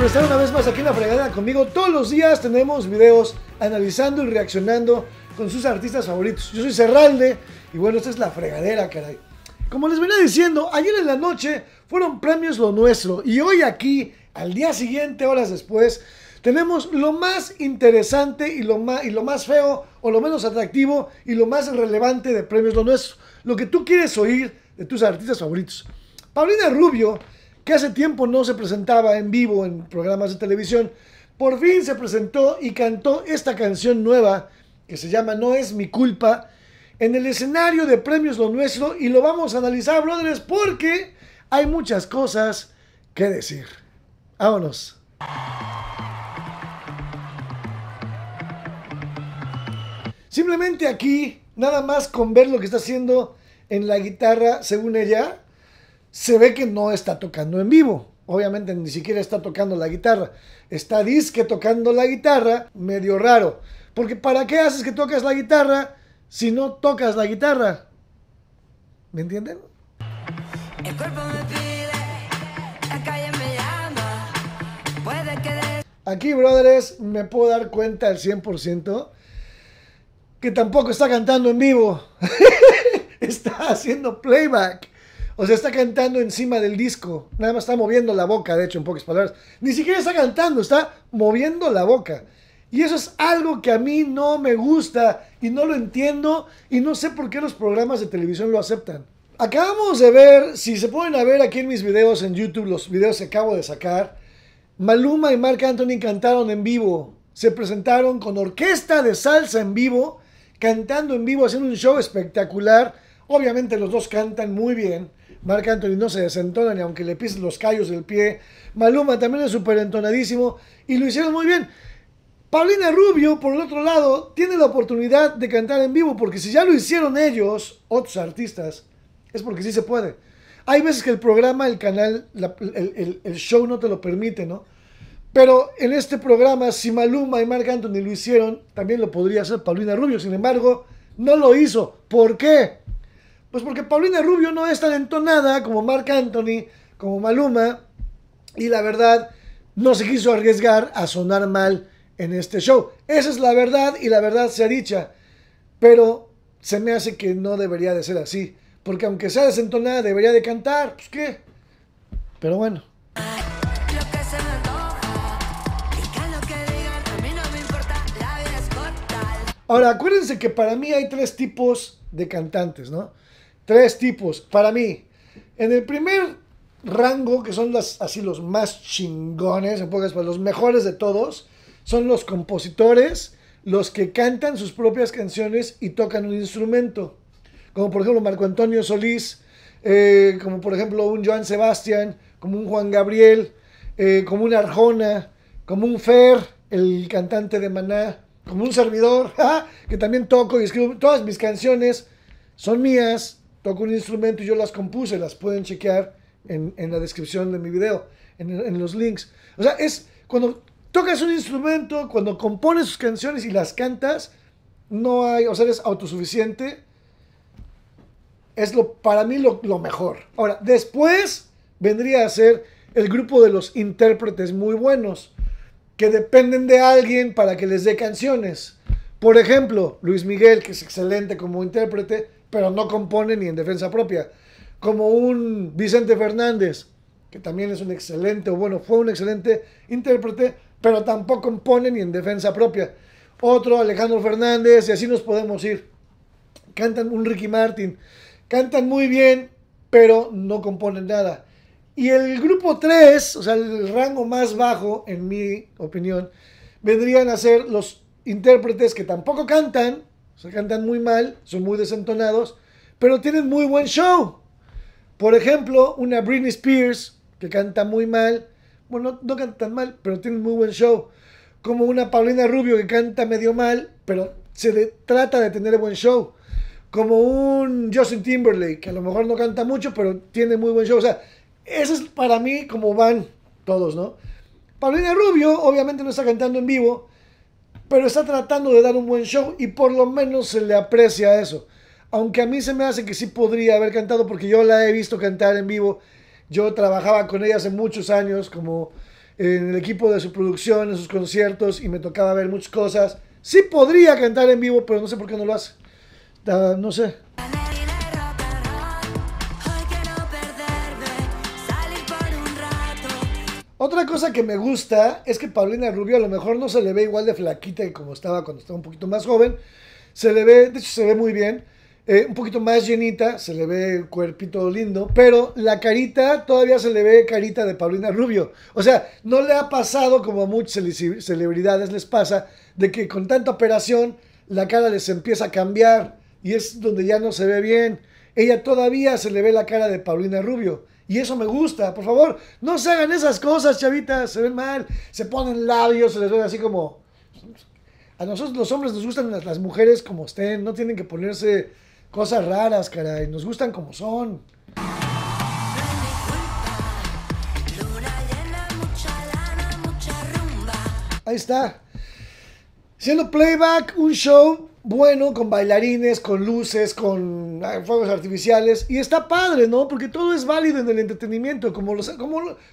por estar una vez más aquí en La Fregadera conmigo. Todos los días tenemos videos analizando y reaccionando con sus artistas favoritos. Yo soy Cerralde y bueno, esta es La Fregadera, caray. Como les venía diciendo, ayer en la noche fueron premios lo nuestro y hoy aquí, al día siguiente, horas después, tenemos lo más interesante y lo más, y lo más feo o lo menos atractivo y lo más relevante de premios lo nuestro. Lo que tú quieres oír de tus artistas favoritos. Paulina Rubio que hace tiempo no se presentaba en vivo en programas de televisión, por fin se presentó y cantó esta canción nueva que se llama No es mi culpa en el escenario de Premios Lo Nuestro y lo vamos a analizar, brothers, porque hay muchas cosas que decir. Vámonos. Simplemente aquí, nada más con ver lo que está haciendo en la guitarra, según ella, se ve que no está tocando en vivo. Obviamente ni siquiera está tocando la guitarra. Está disque tocando la guitarra, medio raro. Porque ¿para qué haces que tocas la guitarra si no tocas la guitarra? ¿Me entienden? Aquí, brothers, me puedo dar cuenta al 100% que tampoco está cantando en vivo. está haciendo playback. O sea, está cantando encima del disco. Nada más está moviendo la boca, de hecho, en pocas palabras. Ni siquiera está cantando, está moviendo la boca. Y eso es algo que a mí no me gusta y no lo entiendo y no sé por qué los programas de televisión lo aceptan. Acabamos de ver, si se pueden ver aquí en mis videos en YouTube, los videos que acabo de sacar, Maluma y Marc Anthony cantaron en vivo. Se presentaron con orquesta de salsa en vivo, cantando en vivo, haciendo un show espectacular. Obviamente los dos cantan muy bien. Marc Anthony no se desentona ni aunque le pisen los callos del pie. Maluma también es súper entonadísimo y lo hicieron muy bien. Paulina Rubio, por el otro lado, tiene la oportunidad de cantar en vivo, porque si ya lo hicieron ellos, otros artistas, es porque sí se puede. Hay veces que el programa, el canal, el, show no te lo permite, ¿no? Pero en este programa, si Maluma y Marc Anthony lo hicieron, también lo podría hacer Paulina Rubio. Sin embargo, no lo hizo. ¿Por qué? Pues porque Paulina Rubio no es tan entonada como Mark Anthony, como Maluma, y la verdad no se quiso arriesgar a sonar mal en este show. Esa es la verdad y la verdad sea dicha, pero se me hace que no debería de ser así, porque aunque sea desentonada debería de cantar, pues qué. Pero bueno. Ahora, acuérdense que para mí hay tres tipos de cantantes, ¿no? Tres tipos, para mí. En el primer rango, que son las, así los más chingones, en pocas los mejores de todos, son los compositores, los que cantan sus propias canciones y tocan un instrumento. Como por ejemplo Marco Antonio Solís, eh, como por ejemplo un Joan Sebastián, como un Juan Gabriel, eh, como un Arjona, como un Fer, el cantante de Maná, como un servidor, que también toco y escribo. Todas mis canciones son mías, toco un instrumento y yo las compuse, las pueden chequear en, la descripción de mi video, en, los links. O sea, es cuando tocas un instrumento, cuando compones sus canciones y las cantas, no hay, o sea, eres autosuficiente. Es lo, para mí lo, lo mejor. Ahora, después vendría a ser el grupo de los intérpretes muy buenos, que dependen de alguien para que les dé canciones. Por ejemplo, Luis Miguel, que es excelente como intérprete, pero no componen ni en defensa propia. Como un Vicente Fernández, que también es un excelente, o bueno, fue un excelente intérprete, pero tampoco componen ni en defensa propia. Otro Alejandro Fernández, y así nos podemos ir. Cantan un Ricky Martin, cantan muy bien, pero no componen nada. Y el grupo 3, o sea, el rango más bajo, en mi opinión, vendrían a ser los intérpretes que tampoco cantan, o sea, cantan muy mal, son muy desentonados, pero tienen muy buen show. Por ejemplo, una Britney Spears, que canta muy mal. Bueno, no, cantan canta mal, pero tiene muy buen show. Como una Paulina Rubio, que canta medio mal, pero se trata de tener buen show. Como un Justin Timberlake, que a lo mejor no canta mucho, pero tiene muy buen show. O sea, eso es para mí como van todos, ¿no? Paulina Rubio, obviamente, no está cantando en vivo, pero está tratando de dar un buen show y por lo menos se le aprecia eso. Aunque a mí se me hace que sí podría haber cantado porque yo la he visto cantar en vivo. Yo trabajaba con ella hace muchos años como en el equipo de su producción, en sus conciertos y me tocaba ver muchas cosas. Sí podría cantar en vivo, pero no sé por qué no lo hace. Ah, no sé. cosa que me gusta es que Paulina Rubio a lo mejor no se le ve igual de flaquita que como estaba cuando estaba un poquito más joven. Se le ve, de hecho se ve muy bien. Eh, un poquito más llenita, se le ve el cuerpito lindo, pero la carita todavía se le ve carita de Paulina Rubio. O sea, no le ha pasado como a muchas celebridades les pasa, de que con tanta operación la cara les empieza a cambiar y es donde ya no se ve bien. Ella todavía se le ve la cara de Paulina Rubio. Y eso me gusta. Por favor, no se hagan esas cosas, chavitas. Se ven mal, se ponen labios, se les ven así como... A nosotros los hombres nos gustan las, mujeres como estén. No tienen que ponerse cosas raras, caray. Nos gustan como son. Ahí está. Siendo playback, un show bueno, con bailarines, con luces, con ah, fuegos artificiales. Y está padre, ¿no? Porque todo es válido en el entretenimiento, como,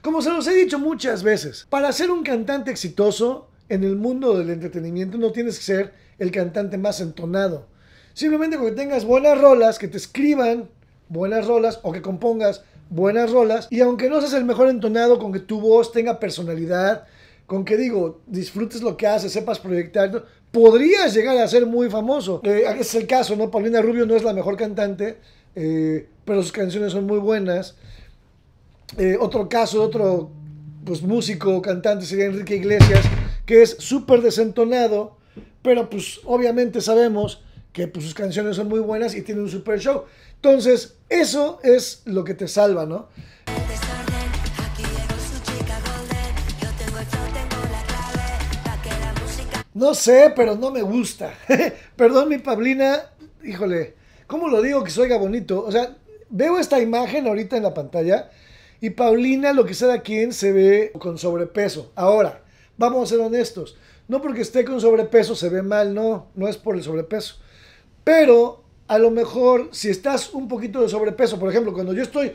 como se los he dicho muchas veces. Para ser un cantante exitoso en el mundo del entretenimiento no tienes que ser el cantante más entonado. Simplemente con que tengas buenas rolas, que te escriban buenas rolas o que compongas buenas rolas. Y aunque no seas el mejor entonado, con que tu voz tenga personalidad, con que digo, disfrutes lo que haces, sepas proyectar, podrías llegar a ser muy famoso. Eh, es el caso, ¿no? Paulina Rubio no es la mejor cantante, eh, pero sus canciones son muy buenas. Eh, otro caso, otro pues, músico, cantante sería Enrique Iglesias, que es súper desentonado, pero pues obviamente sabemos que pues, sus canciones son muy buenas y tiene un super show. Entonces, eso es lo que te salva, ¿no? No sé, pero no me gusta. Perdón, mi Paulina. Híjole, ¿cómo lo digo que se oiga bonito? O sea, veo esta imagen ahorita en la pantalla y Paulina, lo que sea de quien, se ve con sobrepeso. Ahora, vamos a ser honestos. No porque esté con sobrepeso se ve mal, no, no es por el sobrepeso. Pero a lo mejor si estás un poquito de sobrepeso, por ejemplo, cuando yo estoy,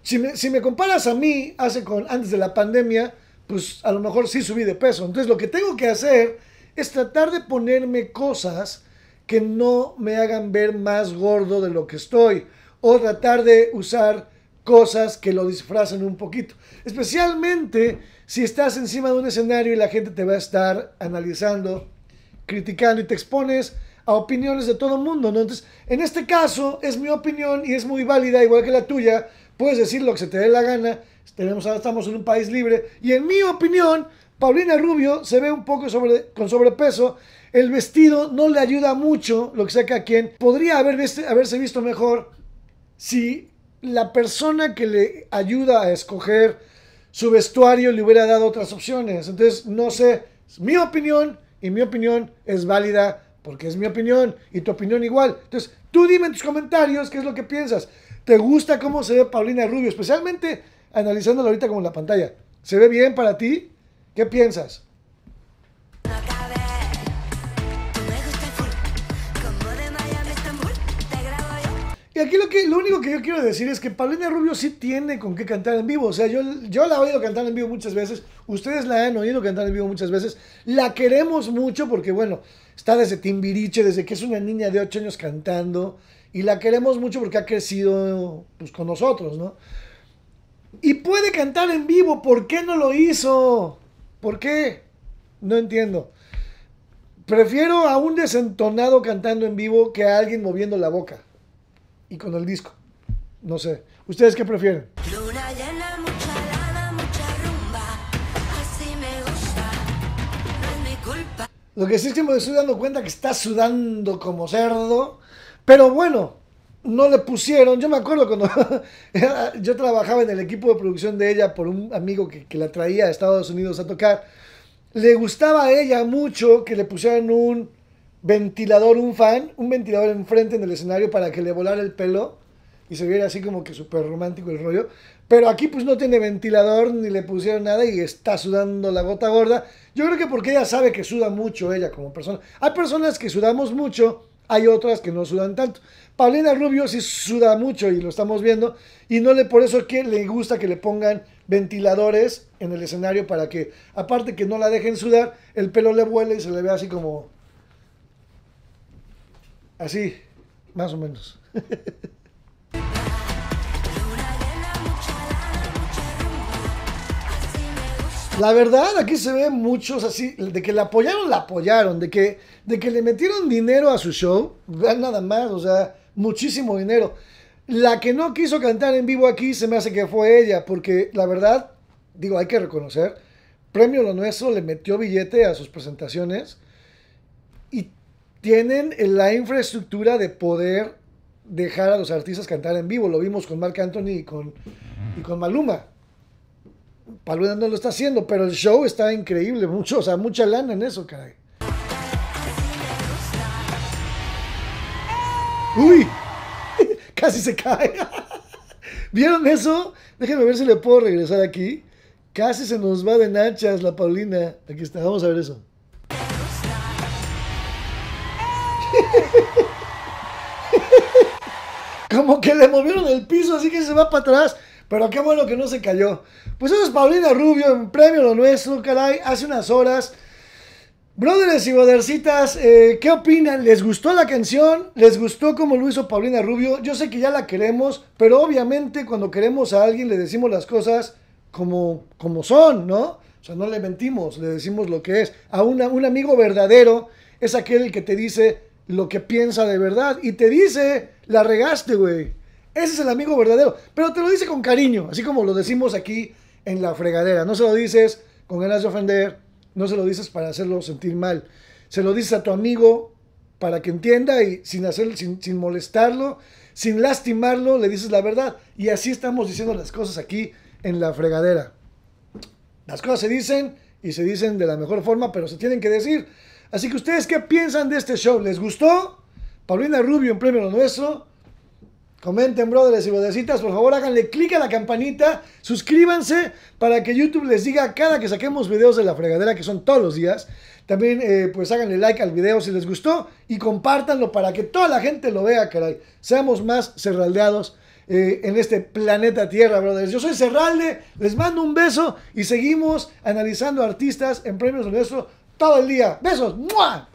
si me, si me comparas a mí hace con, antes de la pandemia, pues a lo mejor sí subí de peso. Entonces lo que tengo que hacer es tratar de ponerme cosas que no me hagan ver más gordo de lo que estoy o tratar de usar cosas que lo disfrazan un poquito. Especialmente si estás encima de un escenario y la gente te va a estar analizando, criticando y te expones a opiniones de todo el mundo, Entonces, en este caso es mi opinión y es muy válida, igual que la tuya, puedes decir lo que se te dé la gana, tenemos, ahora estamos en un país libre y en mi opinión Paulina Rubio se ve un poco con sobrepeso. El vestido no le ayuda mucho, lo que sea a quien. Podría haber haberse visto mejor si la persona que le ayuda a escoger su vestuario le hubiera dado otras opciones. Entonces, no sé, es mi opinión y mi opinión es válida porque es mi opinión y tu opinión igual. Entonces, tú dime en tus comentarios qué es lo que piensas. ¿Te gusta cómo se ve Paulina Rubio? Especialmente analizándola ahorita como la pantalla. ¿Se ve bien para ti? ¿Qué piensas? Y aquí lo, que, lo único que yo quiero decir es que Paulina Rubio sí tiene con qué cantar en vivo. O sea, yo, yo la he oído cantar en vivo muchas veces. Ustedes la han oído cantar en vivo muchas veces. La queremos mucho porque, bueno, está desde Timbiriche, desde que es una niña de 8 años cantando. Y la queremos mucho porque ha crecido pues, con nosotros, ¿no? Y puede cantar en vivo. ¿Por qué no lo hizo? ¿Por qué? No entiendo. Prefiero a un desentonado cantando en vivo que a alguien moviendo la boca y con el disco. No sé. ¿Ustedes qué prefieren? Lo que sí es que me estoy dando cuenta que está sudando como cerdo. Pero bueno, no le pusieron, yo me acuerdo cuando yo trabajaba en el equipo de producción de ella por un amigo que, la traía a Estados Unidos a tocar, le gustaba a ella mucho que le pusieran un ventilador, un fan, un ventilador enfrente en el escenario para que le volara el pelo y se viera así como que súper romántico el rollo, pero aquí pues no tiene ventilador ni le pusieron nada y está sudando la gota gorda, yo creo que porque ella sabe que suda mucho ella como persona, hay personas que sudamos mucho, hay otras que no sudan tanto. Paulina Rubio sí suda mucho y lo estamos viendo, y no le por eso que le gusta que le pongan ventiladores en el escenario para que, aparte que no la dejen sudar, el pelo le vuele y se le ve así como... Así, más o menos. La verdad, aquí se ve muchos así, de que la apoyaron, la apoyaron, de que, de que le metieron dinero a su show, vean nada más, o sea, muchísimo dinero. La que no quiso cantar en vivo aquí se me hace que fue ella, porque la verdad, digo, hay que reconocer, Premio Lo Nuestro le metió billete a sus presentaciones y tienen la infraestructura de poder dejar a los artistas cantar en vivo. Lo vimos con Marc Anthony y con, y con Maluma. Paluna no lo está haciendo, pero el show está increíble. Mucho, o sea, mucha lana en eso, caray. ¡Uy! Casi se cae. ¿Vieron eso? Déjenme ver si le puedo regresar aquí. Casi se nos va de nachas la Paulina. Aquí está, vamos a ver eso. Como que le movieron el piso, así que se va para atrás. Pero qué bueno que no se cayó. Pues eso es Paulina Rubio en Premio Lo Nuestro, caray, hace unas horas. Brothers y brothercitas, eh, ¿qué opinan? ¿Les gustó la canción? ¿Les gustó cómo lo hizo Paulina Rubio? Yo sé que ya la queremos, pero obviamente cuando queremos a alguien le decimos las cosas como, como son, ¿no? O sea, no le mentimos, le decimos lo que es. A un amigo verdadero es aquel que te dice lo que piensa de verdad y te dice, la regaste, güey. Ese es el amigo verdadero. Pero te lo dice con cariño, así como lo decimos aquí en la fregadera. No se lo dices con ganas de ofender, no se lo dices para hacerlo sentir mal. Se lo dices a tu amigo para que entienda y sin, hacer, sin, molestarlo, sin lastimarlo, le dices la verdad. Y así estamos diciendo las cosas aquí en la fregadera. Las cosas se dicen y se dicen de la mejor forma, pero se tienen que decir. Así que ustedes, ¿qué piensan de este show? ¿Les gustó? Paulina Rubio en Premio Lo Nuestro. Comenten, brothers y bodecitas, por favor háganle clic a la campanita, suscríbanse para que YouTube les diga cada que saquemos videos de la fregadera, que son todos los días. También, eh, pues háganle like al video si les gustó y compártanlo para que toda la gente lo vea, caray. Seamos más cerraldeados eh, en este planeta Tierra, brothers. Yo soy Cerralde, les mando un beso y seguimos analizando artistas en premios nuestro todo el día. Besos, muah.